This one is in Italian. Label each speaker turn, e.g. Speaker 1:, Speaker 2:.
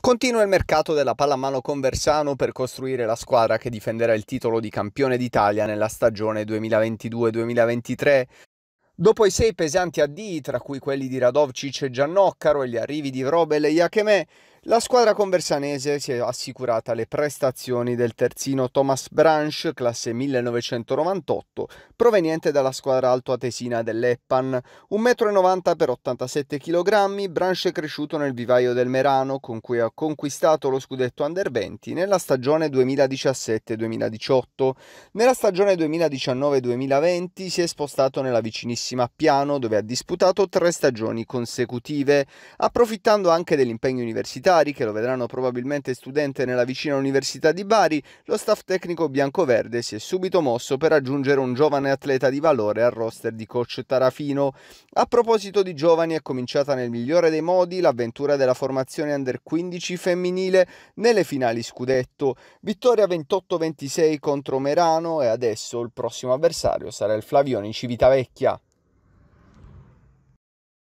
Speaker 1: Continua il mercato della pallamano con Versano per costruire la squadra che difenderà il titolo di campione d'Italia nella stagione 2022-2023. Dopo i sei pesanti addii, tra cui quelli di Radovcic e Giannoccaro e gli arrivi di Vrobel e Iachemè, la squadra conversanese si è assicurata le prestazioni del terzino Thomas Branch, classe 1998, proveniente dalla squadra altoatesina dell'Eppan. 1,90 m per 87 kg, Branch è cresciuto nel vivaio del Merano, con cui ha conquistato lo scudetto Under 20 nella stagione 2017-2018. Nella stagione 2019-2020 si è spostato nella vicinissima Piano, dove ha disputato tre stagioni consecutive, approfittando anche dell'impegno universitario Bari, che lo vedranno probabilmente studente nella vicina Università di Bari, lo staff tecnico biancoverde si è subito mosso per aggiungere un giovane atleta di valore al roster di coach Tarafino. A proposito di giovani, è cominciata nel migliore dei modi l'avventura della formazione under 15 femminile nelle finali scudetto. Vittoria 28-26 contro Merano e adesso il prossimo avversario sarà il Flavioni Civitavecchia.